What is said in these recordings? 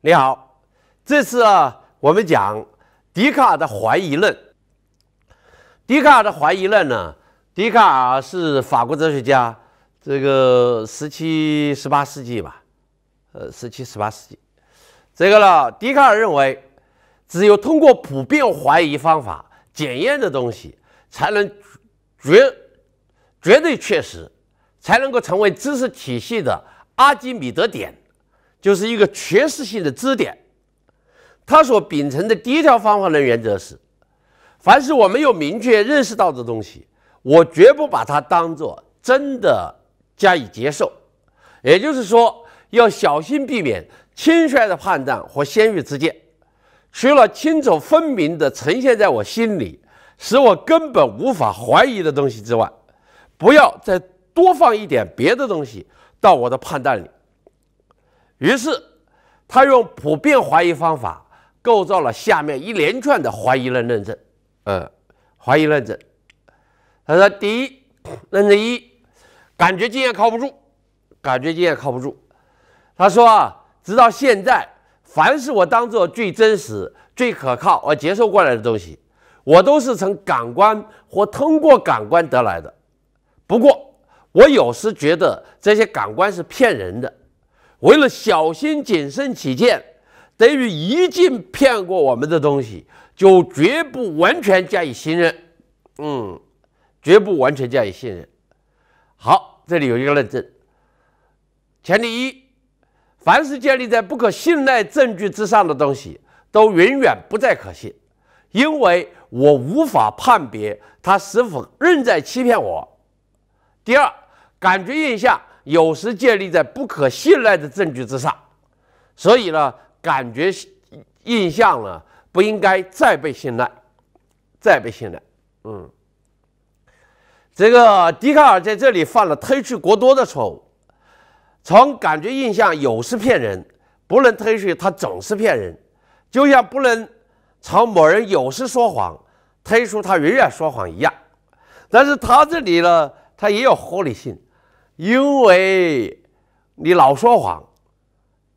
你好，这次啊，我们讲笛卡尔的怀疑论。笛卡尔的怀疑论呢？笛卡尔是法国哲学家，这个十七、十八世纪吧，呃，十七、十八世纪。这个呢，笛卡尔认为，只有通过普遍怀疑方法检验的东西，才能绝绝对确实，才能够成为知识体系的阿基米德点。就是一个缺失性的支点。他所秉承的第一条方法论原则是：凡是我没有明确认识到的东西，我绝不把它当作真的加以接受。也就是说，要小心避免轻率的判断和先入之见。除了清楚分明的呈现在我心里，使我根本无法怀疑的东西之外，不要再多放一点别的东西到我的判断里。于是，他用普遍怀疑方法构造了下面一连串的怀疑论论证。呃，怀疑论证。他说：“第一，论证一，感觉经验靠不住。感觉经验靠不住。他说啊，直到现在，凡是我当做最真实、最可靠而接受过来的东西，我都是从感官或通过感官得来的。不过，我有时觉得这些感官是骗人的。”为了小心谨慎起见，对于一经骗过我们的东西，就绝不完全加以信任。嗯，绝不完全加以信任。好，这里有一个论证：前提一，凡是建立在不可信赖证据之上的东西，都永远不再可信，因为我无法判别他是否仍在欺骗我。第二，感觉印象。有时建立在不可信赖的证据之上，所以呢，感觉印象呢不应该再被信赖，再被信赖。嗯，这个笛卡尔在这里犯了推去过多的错误，从感觉印象有时骗人，不能推出他总是骗人，就像不能从某人有时说谎推出他永远说谎一样。但是他这里呢，他也有合理性。因为你老说谎，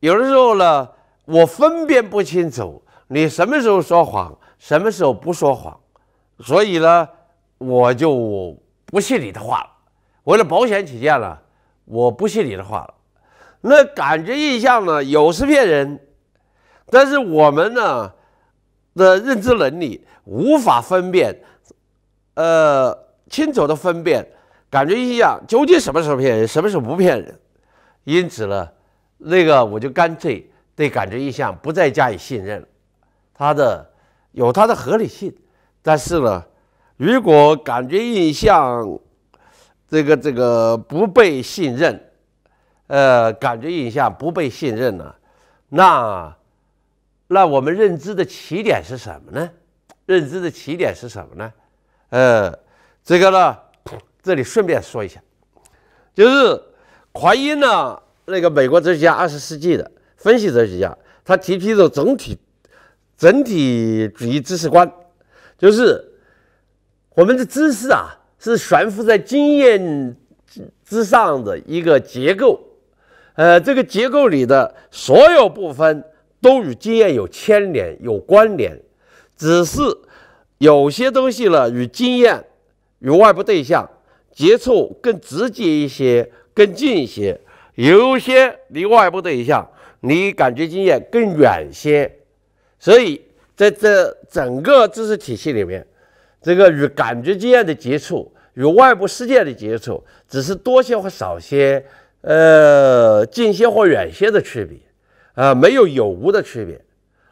有的时候呢，我分辨不清楚你什么时候说谎，什么时候不说谎，所以呢，我就不信你的话了。为了保险起见呢，我不信你的话了。那感觉印象呢，有时骗人，但是我们呢的认知能力无法分辨，呃，清楚的分辨。感觉印象究竟什么时候骗人，什么时候不骗人？因此呢，那个我就干脆对感觉印象不再加以信任了。它的有它的合理性，但是呢，如果感觉印象这个这个不被信任，呃，感觉印象不被信任呢，那那我们认知的起点是什么呢？认知的起点是什么呢？呃，这个呢？这里顺便说一下，就是怀恩呢，那个美国哲学家，二十世纪的分析哲学家，他提出一种整体整体主义知识观，就是我们的知识啊是悬浮在经验之上的一个结构，呃，这个结构里的所有部分都与经验有牵连、有关联，只是有些东西呢与经验、与外部对象。接触更直接一些，更近一些；有些离外部对象、离感觉经验更远些。所以，在这整个知识体系里面，这个与感觉经验的接触、与外部世界的接触，只是多些或少些，呃，近些或远些的区别，呃，没有有无的区别。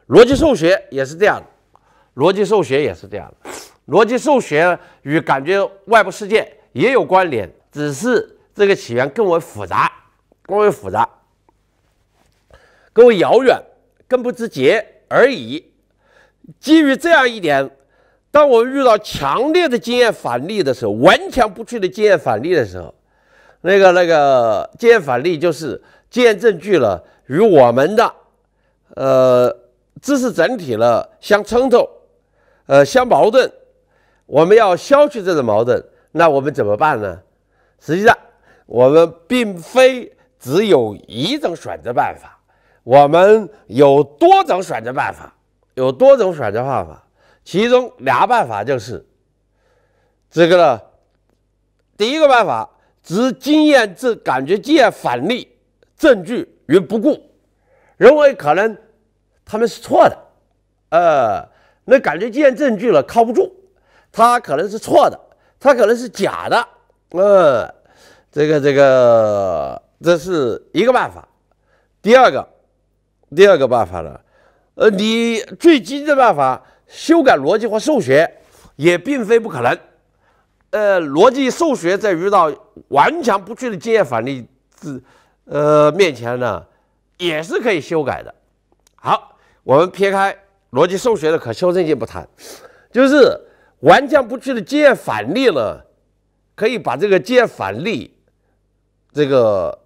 逻辑数学也是这样的，逻辑数学也是这样的，逻辑数学与感觉外部世界。也有关联，只是这个起源更为复杂，更为复杂，更为遥远，更不直接而已。基于这样一点，当我遇到强烈的经验反例的时候，顽强不屈的经验反例的时候，那个那个经验反例就是经验证据了，与我们的呃知识整体了相冲突，呃相矛盾，我们要消除这种矛盾。那我们怎么办呢？实际上，我们并非只有一种选择办法，我们有多种选择办法，有多种选择办法。其中俩办法就是，这个呢，第一个办法，只经验、这感觉、借反例、证据于不顾，认为可能他们是错的，呃，那感觉、见证据了靠不住，他可能是错的。它可能是假的，呃，这个这个，这是一个办法。第二个，第二个办法呢，呃，你最极的办法修改逻辑或数学，也并非不可能。呃，逻辑数学在遇到顽强不屈的经验反例之呃面前呢，也是可以修改的。好，我们撇开逻辑数学的可修正性不谈，就是。顽强不去的经验反例呢，可以把这个经验反例，这个、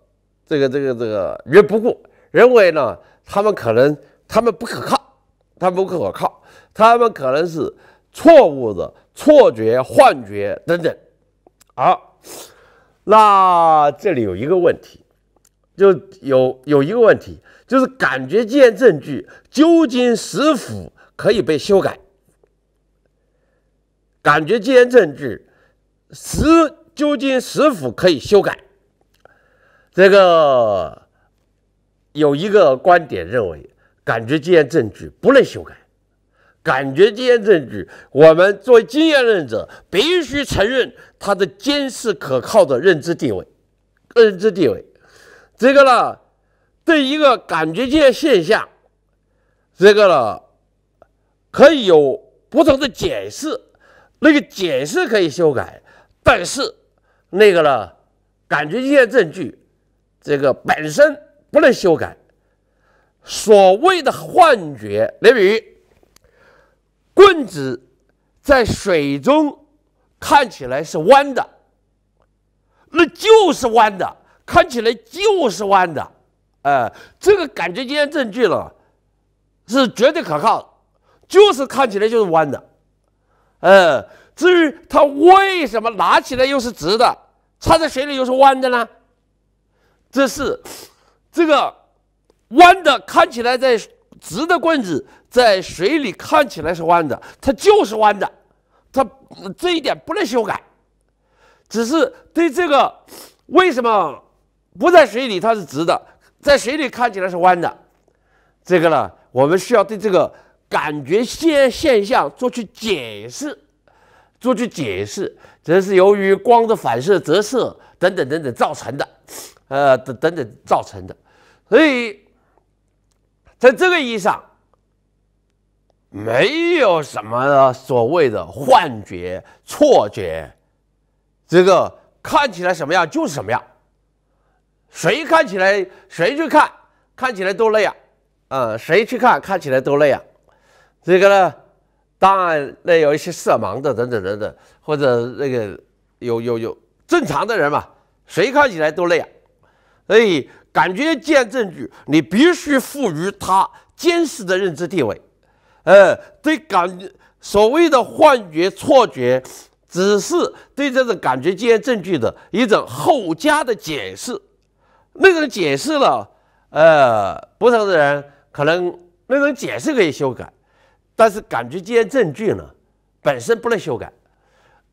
这个、这个、这个，扔不顾，认为呢，他们可能，他们不可靠，他们不可靠，他们可能是错误的、错觉、幻觉等等。好，那这里有一个问题，就有有一个问题，就是感觉经验证据究竟是否可以被修改？感觉经验证据是究竟是否可以修改？这个有一个观点认为，感觉经验证据不能修改。感觉经验证据，我们作为经验论者必须承认它的坚实可靠的认知地位。认知地位，这个呢，对一个感觉经验现象，这个呢，可以有不同的解释。那个解释可以修改，但是那个呢，感觉经验证据，这个本身不能修改。所谓的幻觉，比如棍子在水中看起来是弯的，那就是弯的，看起来就是弯的。呃，这个感觉经验证据呢，是绝对可靠，就是看起来就是弯的。呃，至于它为什么拿起来又是直的，插在水里又是弯的呢？这是这个弯的看起来在直的棍子在水里看起来是弯的，它就是弯的，它这一点不能修改，只是对这个为什么不在水里它是直的，在水里看起来是弯的，这个呢，我们需要对这个。感觉现现象做去解释，做去解释，这是由于光的反射、折射等等等等造成的，呃，等等等造成的。所以，在这个意义上，没有什么所谓的幻觉、错觉，这个看起来什么样就是什么样。谁看起来，谁去看，看起来多累啊！啊，谁去看看起来都那样呃谁去看看起来都那样这个呢，当然那有一些色盲的等等等等，或者那个有有有正常的人嘛，谁看起来都那样。所以感觉见证据，你必须赋予它坚实的认知地位。呃，对感所谓的幻觉错觉，只是对这种感觉见证据的一种后加的解释。那种解释了，呃，不同的人可能那种解释可以修改。但是感觉，既然证据呢本身不能修改，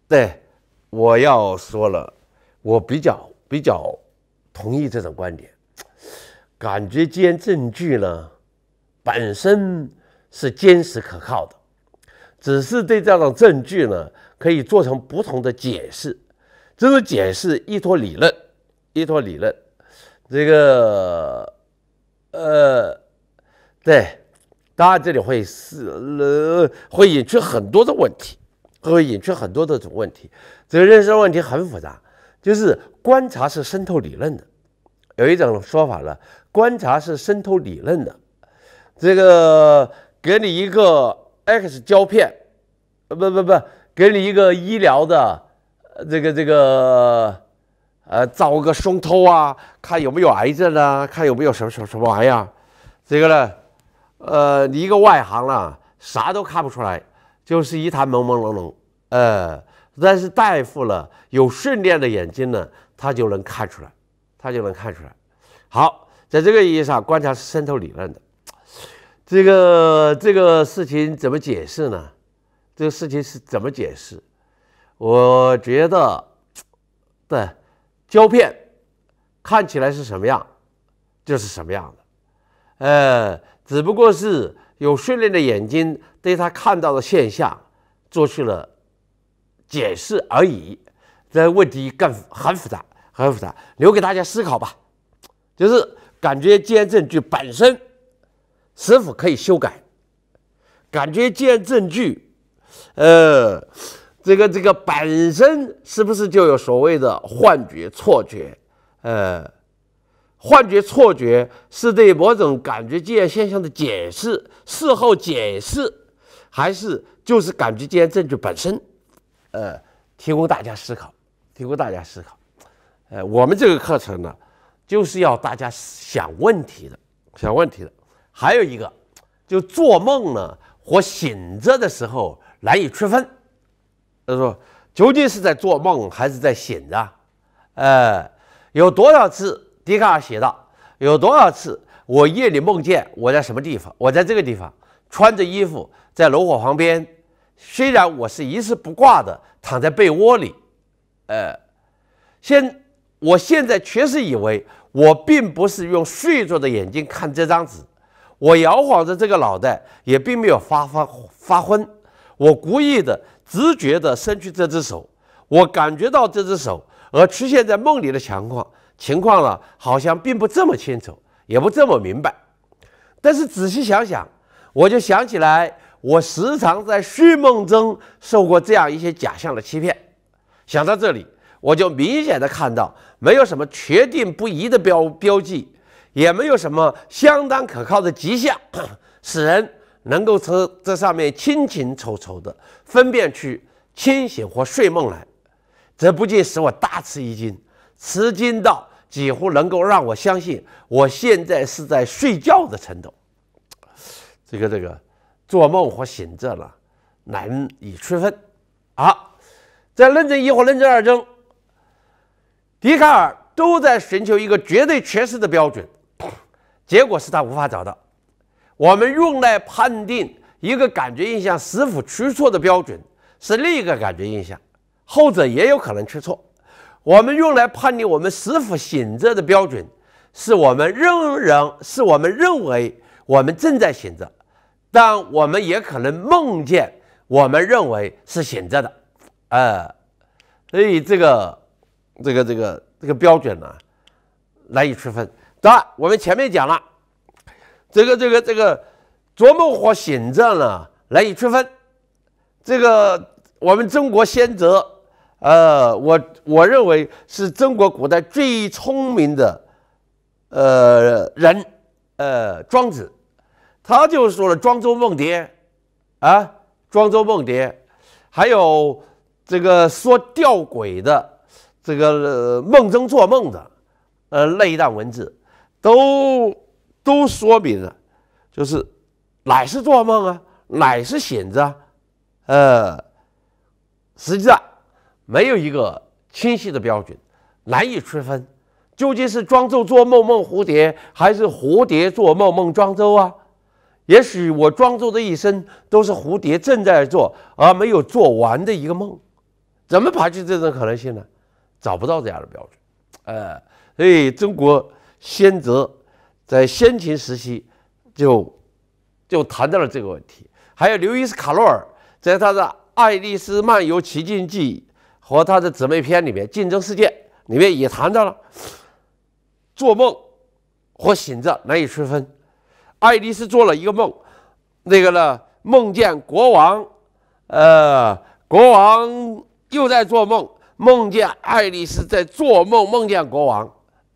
对，我要说了，我比较比较同意这种观点。感觉，既然证据呢本身是坚实可靠的，只是对这种证据呢可以做成不同的解释，这种解释依托理论，依托理论，这个呃，对。然这里会是呃，会引出很多的问题，会引出很多的这种问题。这个认识问题很复杂，就是观察是渗透理论的。有一种说法呢，观察是渗透理论的。这个给你一个 X 胶片，呃，不不不，给你一个医疗的，这个这个，呃，找个胸透啊，看有没有癌症啊，看有没有什么什么什么玩意儿，这个呢？呃，你一个外行了，啥都看不出来，就是一滩朦朦胧胧。呃，但是大夫了，有训练的眼睛呢，他就能看出来，他就能看出来。好，在这个意义上，观察是渗透理论的。这个这个事情怎么解释呢？这个事情是怎么解释？我觉得，对，胶片看起来是什么样，就是什么样的。呃。只不过是有训练的眼睛对他看到的现象做出了解释而已。这问题更很复杂，很复杂，留给大家思考吧。就是感觉见证据本身是否可以修改？感觉见证据，呃，这个这个本身是不是就有所谓的幻觉、错觉？呃。幻觉、错觉是对某种感觉经验现象的解释，事后解释，还是就是感觉经验证据本身？呃，提供大家思考，提供大家思考。呃，我们这个课程呢，就是要大家想问题的，想问题的。还有一个，就做梦呢和醒着的时候难以区分。他说，究竟是在做梦还是在醒着？呃，有多少次？笛卡尔写道：“有多少次我夜里梦见我在什么地方？我在这个地方穿着衣服，在炉火旁边。虽然我是一丝不挂的躺在被窝里，呃，现我现在确实以为我并不是用睡着的眼睛看这张纸。我摇晃着这个脑袋，也并没有发发发昏。我故意的，直觉的伸出这只手，我感觉到这只手，而出现在梦里的情况。”情况呢，好像并不这么清楚，也不这么明白。但是仔细想想，我就想起来，我时常在睡梦中受过这样一些假象的欺骗。想到这里，我就明显的看到，没有什么确定不疑的标标记，也没有什么相当可靠的迹象，使人能够从这上面清清楚楚的分辨出清醒或睡梦来。这不禁使我大吃一惊，吃惊到。几乎能够让我相信我现在是在睡觉的程度，这个这个，做梦和醒着了难以区分。好，在论证一或论证二中，笛卡尔都在寻求一个绝对缺失的标准，结果是他无法找到。我们用来判定一个感觉印象是否出错的标准，是另一个感觉印象，后者也有可能出错。我们用来判定我们是否醒着的标准，是我们仍然是我们认为我们正在醒着，但我们也可能梦见，我们认为是醒着的，呃，所以这个这个这个这个标准呢，难以区分。当然，我们前面讲了，这个这个这个做梦和醒着呢，难以区分。这个我们中国先哲。呃，我我认为是中国古代最聪明的呃人，呃，庄子，他就说了“庄周梦蝶”，啊，“庄周梦蝶”，还有这个说吊诡的这个梦中做梦的，呃，那一段文字，都都说明了，就是哪是做梦啊，哪是醒着，呃，实际上。没有一个清晰的标准，难以区分究竟是庄周做梦梦蝴蝶，还是蝴蝶做梦梦庄周啊？也许我庄周的一生都是蝴蝶正在做而没有做完的一个梦，怎么排除这种可能性呢？找不到这样的标准，呃，所以中国先哲在先秦时期就就谈到了这个问题，还有刘易斯·卡罗尔在他的《爱丽丝漫游奇境记》。和他的姊妹篇里面《竞争世界》里面也谈到了，做梦和醒着难以区分。爱丽丝做了一个梦，那个呢，梦见国王，呃，国王又在做梦，梦见爱丽丝在做梦，梦见国王，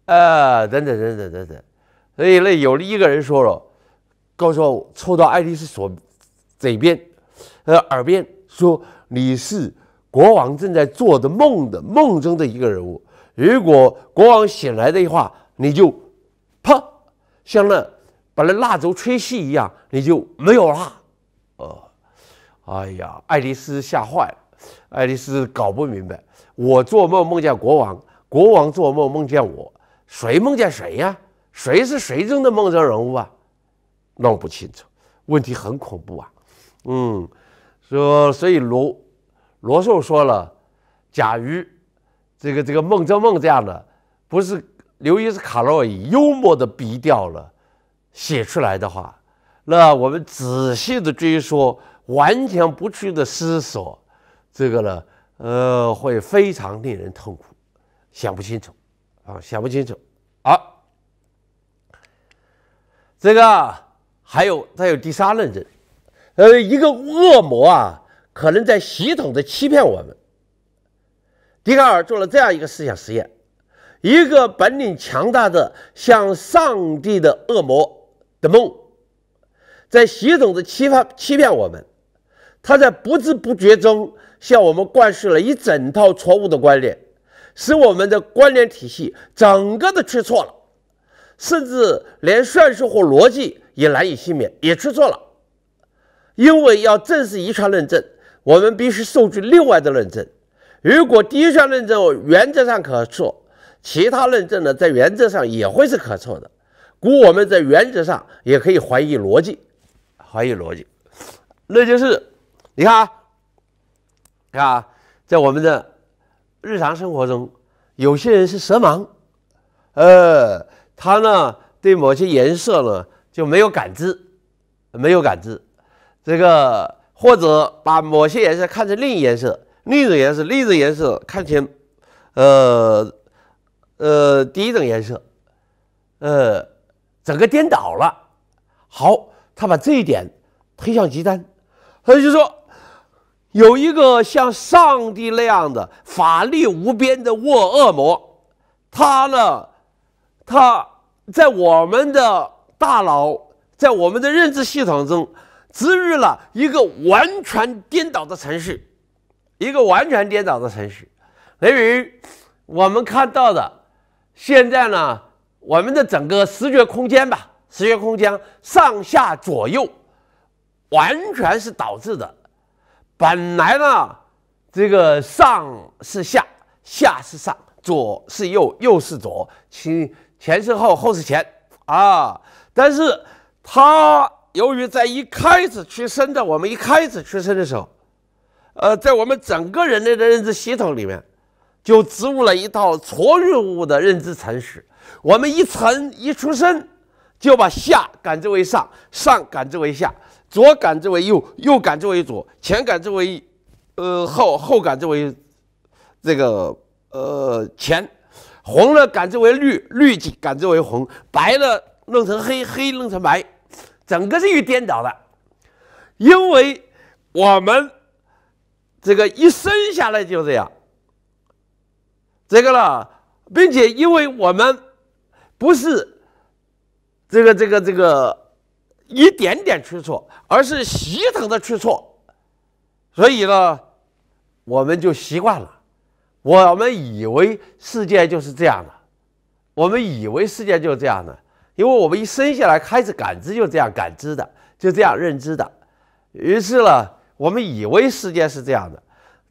呃，等等等等等等。所以那有一个人说了，告诉我凑到爱丽丝所嘴边，呃，耳边说你是。国王正在做的梦的梦中的一个人物，如果国王醒来的话，你就，啪，像那把那蜡烛吹熄一样，你就没有了。呃，哎呀，爱丽丝吓坏了，爱丽丝搞不明白，我做梦梦见国王，国王做梦梦见我，谁梦见谁呀？谁是谁中的梦中人物啊？弄不清楚，问题很恐怖啊。嗯，说所以罗。罗素说了：“假如这个这个梦中梦这样的，不是刘易斯卡洛以幽默的笔调了写出来的话，那我们仔细的追溯，完全不去的思索，这个呢，呃，会非常令人痛苦，想不清楚，啊，想不清楚。好，这个还有再有第三论证，呃，一个恶魔啊。”可能在系统的欺骗我们。笛卡尔做了这样一个思想实验：一个本领强大的、像上帝的恶魔的梦，在系统的欺骗欺骗我们。他在不知不觉中向我们灌输了一整套错误的观念，使我们的关联体系整个的出错了，甚至连算术或逻辑也难以幸免，也出错了。因为要正式遗传论证。我们必须受据另外的认证。如果第一项认证原则上可错，其他认证呢，在原则上也会是可错的。故我们在原则上也可以怀疑逻辑，怀疑逻辑，那就是你看啊，啊，在我们的日常生活中，有些人是色盲，呃，他呢对某些颜色呢就没有感知，没有感知，这个。或者把某些颜色看成另一颜色，另一种颜色、另一种颜色看成，呃，呃，第一种颜色，呃，整个颠倒了。好，他把这一点推向极端，他就说，有一个像上帝那样的法力无边的沃恶魔，他呢，他在我们的大脑，在我们的认知系统中。治愈了一个完全颠倒的程序，一个完全颠倒的程序，等于我们看到的现在呢，我们的整个视觉空间吧，视觉空间上下左右完全是导致的。本来呢，这个上是下，下是上，左是右，右是左，前前是后，后是前啊，但是它。由于在一开始出生的，我们一开始出生的时候，呃，在我们整个人类的认知系统里面，就植入了一套错物的认知常识。我们一层一出生，就把下感知为上，上感知为下，左感知为右，右感知为左，前感知为，呃后后感知为这个呃前，红了感知为绿，绿感知为红，白了弄成黑，黑弄成白。整个是一个颠倒的，因为我们这个一生下来就这样，这个了，并且因为我们不是这个这个这个一点点出错，而是系统的出错，所以呢，我们就习惯了，我们以为世界就是这样的，我们以为世界就是这样的。因为我们一生下来开始感知就是这样感知的，就这样认知的，于是呢，我们以为世界是这样的，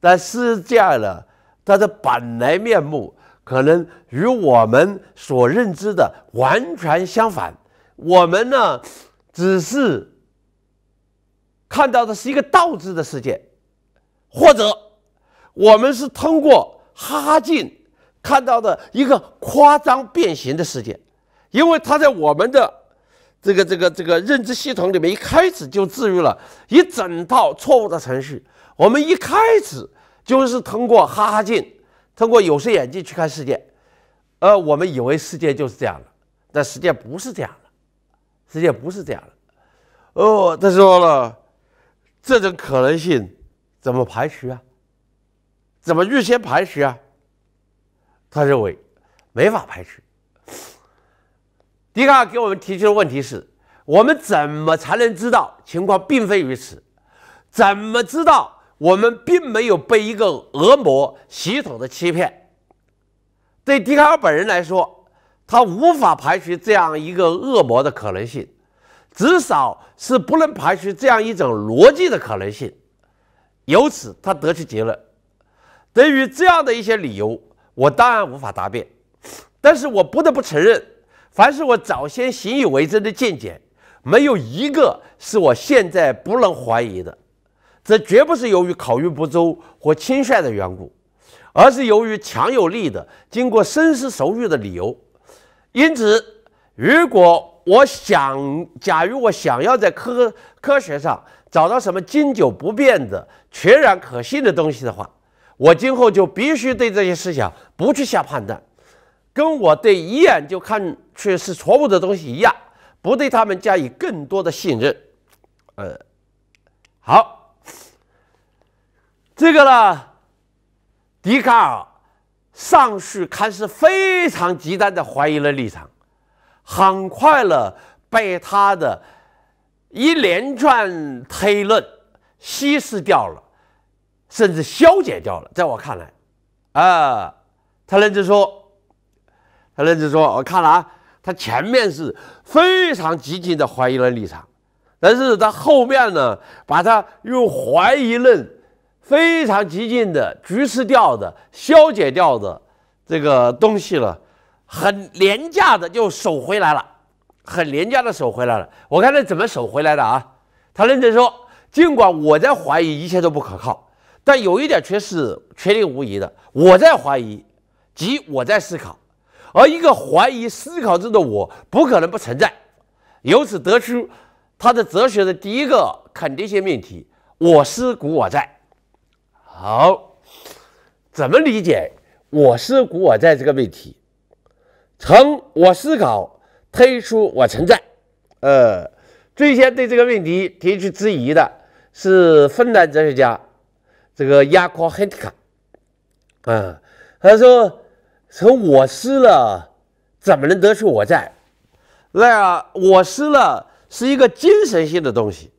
但世界呢，它的本来面目可能与我们所认知的完全相反。我们呢，只是看到的是一个倒置的世界，或者我们是通过哈镜看到的一个夸张变形的世界。因为他在我们的这个这个这个认知系统里面一开始就治入了一整套错误的程序。我们一开始就是通过哈哈镜，通过有色眼镜去看世界，呃，我们以为世界就是这样的，但世界不是这样的，世界不是这样的。哦，他说了，这种可能性怎么排除啊？怎么预先排除啊？他认为没法排除。笛卡尔给我们提出的问题是：我们怎么才能知道情况并非如此？怎么知道我们并没有被一个恶魔系统的欺骗？对笛卡尔本人来说，他无法排除这样一个恶魔的可能性，至少是不能排除这样一种逻辑的可能性。由此，他得出结论：对于这样的一些理由，我当然无法答辩，但是我不得不承认。凡是我早先习以为真的见解，没有一个是我现在不能怀疑的。这绝不是由于考虑不周或轻率的缘故，而是由于强有力的、经过深思熟虑的理由。因此，如果我想，假如我想要在科科学上找到什么经久不变的、全然可信的东西的话，我今后就必须对这些思想不去下判断。跟我对一眼就看却是错误的东西一样，不对他们加以更多的信任。呃，好，这个呢，笛卡尔上述看始非常极端的怀疑了立场，很快了被他的一连串推论稀释掉了，甚至消解掉了。在我看来，啊，他认真说。他认真说：“我看了啊，他前面是非常激进的怀疑论立场，但是他后面呢，把他用怀疑论非常激进的、局势掉的、消解掉的这个东西了，很廉价的就守回来了，很廉价的守回来了。我看他怎么守回来的啊？他认真说：尽管我在怀疑一切都不可靠，但有一点却是确定无疑的，我在怀疑，即我在思考。”而一个怀疑思考中的我不可能不存在，由此得出他的哲学的第一个肯定性命题：我思故我在。好，怎么理解“我思故我在”这个问题？从我思考推出我存在。呃，最先对这个问题提出质疑的是芬兰哲学家这个亚科·海特卡。嗯，他说。从我失了，怎么能得出我在？那啊，我失了是一个精神性的东西，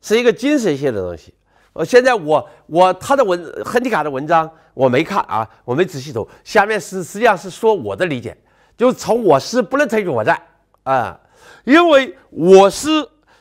是一个精神性的东西。我现在我我他的文亨迪卡的文章我没看啊，我没仔细读。下面是实际上是说我的理解，就是从我失不能推出我在啊，因为我失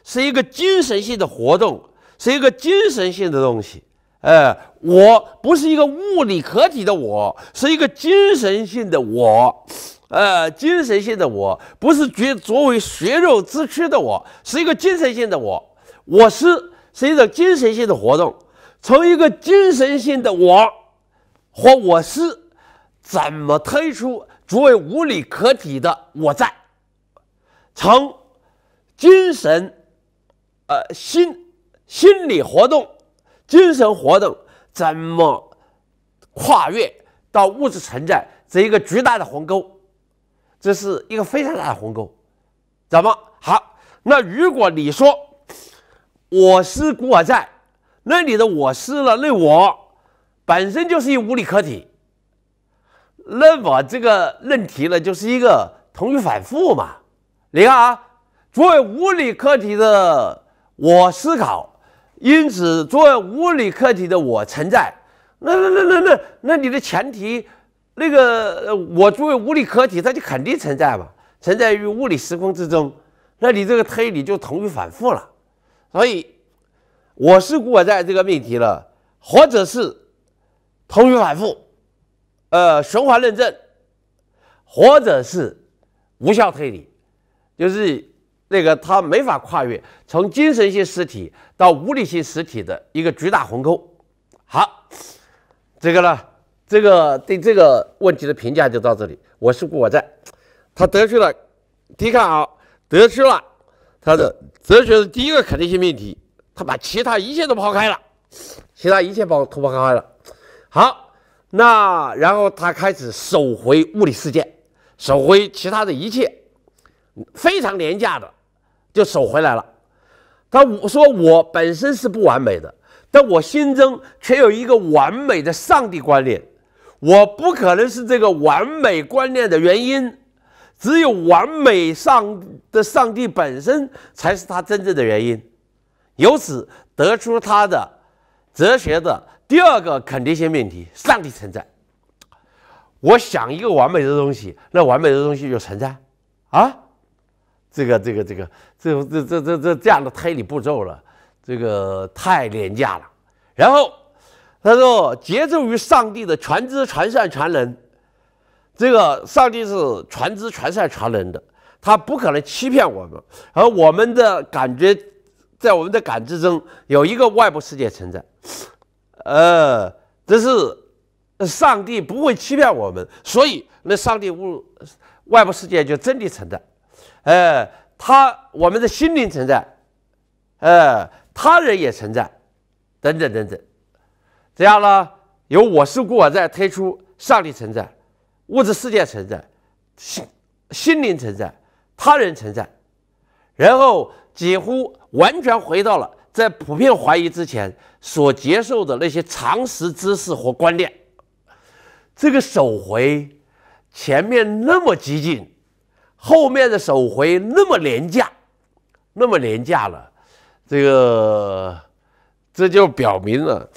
是一个精神性的活动，是一个精神性的东西。呃，我不是一个物理可体的我，是一个精神性的我，呃，精神性的我，不是绝作为血肉之躯的我，是一个精神性的我，我是是一种精神性的活动，从一个精神性的我和我是，怎么推出作为物理可体的我在，从精神，呃，心心理活动。精神活动怎么跨越到物质存在这一个巨大的鸿沟？这是一个非常大的鸿沟。怎么好？那如果你说我思故我在那你的我，思了那我本身就是一无理客体，那我这个论题呢，就是一个同于反复嘛。你看啊，作为物理客体的我思考。因此，作为物理客体的我存在，那那那那那那你的前提，那个我作为物理客体，它就肯定存在嘛，存在于物理时空之中，那你这个推理就同于反复了。所以，我是故我在这个命题了，或者是同于反复，呃，循环论证，或者是无效推理，就是。这个他没法跨越从精神性实体到物理性实体的一个巨大鸿沟。好，这个呢，这个对这个问题的评价就到这里。我是古我在，他得出了你看啊，得出了他的哲学的第一个肯定性命题，他把其他一切都抛开了，其他一切把突破开了。好，那然后他开始首回物理世界，首回其他的一切，非常廉价的。就守回来了。他我说我本身是不完美的，但我心中却有一个完美的上帝观念。我不可能是这个完美观念的原因，只有完美上的上帝本身才是他真正的原因。由此得出他的哲学的第二个肯定性命题：上帝存在。我想一个完美的东西，那完美的东西就存在啊。这个这个这个这这这这这这样的推理步骤了，这个太廉价了。然后他说：“节奏于上帝的全知、全善、全能。这个上帝是全知、全善、全能的，他不可能欺骗我们。而我们的感觉，在我们的感知中，有一个外部世界存在。呃，这是上帝不会欺骗我们，所以那上帝物外部世界就真的存在。”呃，他我们的心灵存在，呃，他人也存在，等等等等，这样呢，由我是故我在推出上帝存在，物质世界存在，心心灵存在，他人存在，然后几乎完全回到了在普遍怀疑之前所接受的那些常识知识和观念。这个首回前面那么激进。后面的首回那么廉价，那么廉价了，这个这就表明了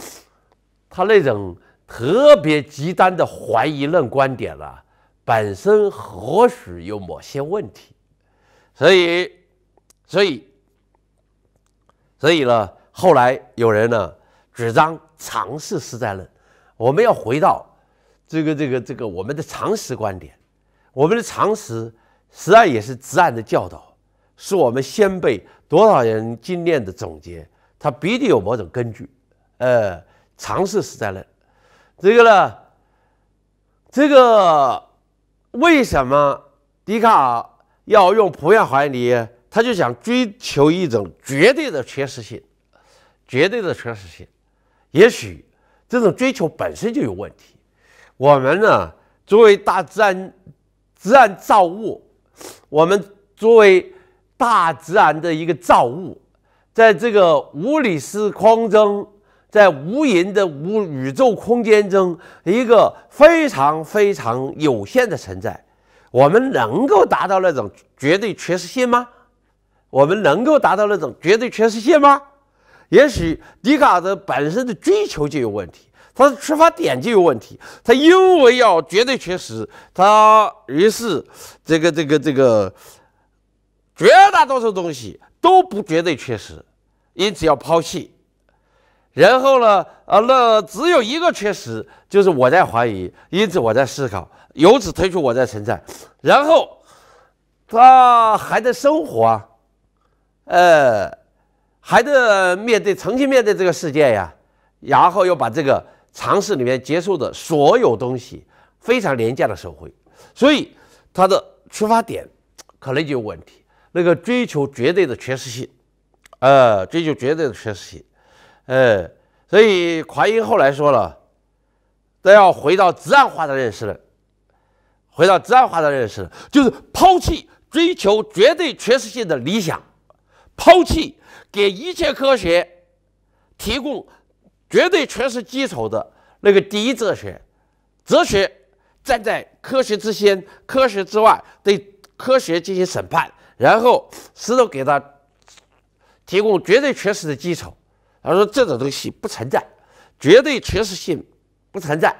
他那种特别极端的怀疑论观点了，本身或许有某些问题。所以，所以，所以呢，后来有人呢主张尝试实在论，我们要回到这个这个这个我们的常识观点，我们的常识。实上也是自然的教导，是我们先辈多少人经验的总结，它必定有某种根据。呃，常识是在那。这个呢，这个为什么笛卡尔要用普遍怀疑？他就想追求一种绝对的确实性，绝对的确实性。也许这种追求本身就有问题。我们呢，作为大自然自然造物。我们作为大自然的一个造物，在这个无理时空中，在无垠的无宇宙空间中，一个非常非常有限的存在，我们能够达到那种绝对缺失性吗？我们能够达到那种绝对缺失性吗？也许笛卡尔的本身的追求就有问题。的出发点就有问题，他因为要绝对缺失，他于是这个这个这个绝大多数东西都不绝对缺失，因此要抛弃。然后呢，啊，那只有一个缺失，就是我在怀疑，因此我在思考，由此推出我在存在，然后他还在生活，呃，还在面对重新面对这个世界呀，然后又把这个。尝试里面接受的所有东西非常廉价的社会，所以他的出发点可能就有问题。那个追求绝对的全实性，呃，追求绝对的全实性，呃，所以华英后来说了，都要回到自然化的认识了，回到自然化的认识，就是抛弃追求绝对全实性的理想，抛弃给一切科学提供。绝对全是基础的那个第一哲学，哲学站在科学之先、科学之外，对科学进行审判，然后石头给他提供绝对确实的基础。他说这种东西不存在，绝对确实性不存在。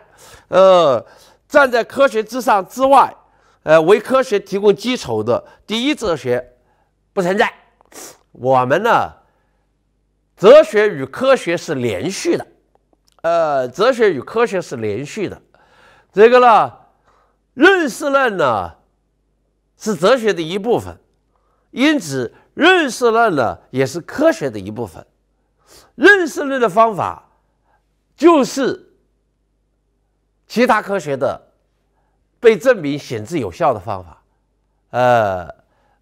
呃，站在科学之上之外，呃，为科学提供基础的第一哲学不存在。我们呢？哲学与科学是连续的，呃，哲学与科学是连续的。这个呢，认识论呢是哲学的一部分，因此认识论呢也是科学的一部分。认识论的方法就是其他科学的被证明显著有效的方法，呃，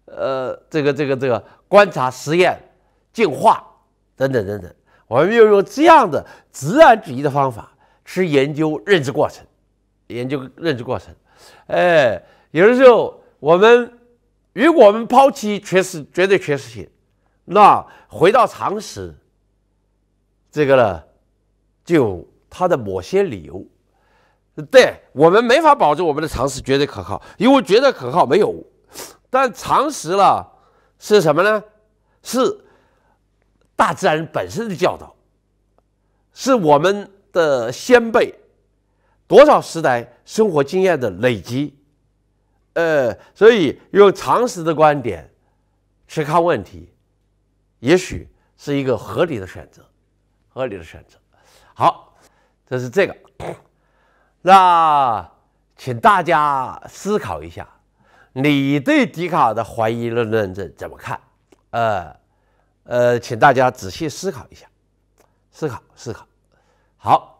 呃，这个这个这个观察、实验、进化。等等等等，我们又用这样的自然主义的方法去研究认知过程，研究认知过程，哎，有的时候我们如果我们抛弃缺失绝对缺失性，那回到常识，这个呢，就它的某些理由，对我们没法保证我们的常识绝对可靠，因为绝对可靠没有，但常识了是什么呢？是。大自然本身的教导，是我们的先辈多少时代生活经验的累积，呃，所以用常识的观点去看问题，也许是一个合理的选择，合理的选择。好，这是这个。那请大家思考一下，你对笛卡尔的怀疑论论证怎么看？呃。呃，请大家仔细思考一下，思考，思考。好。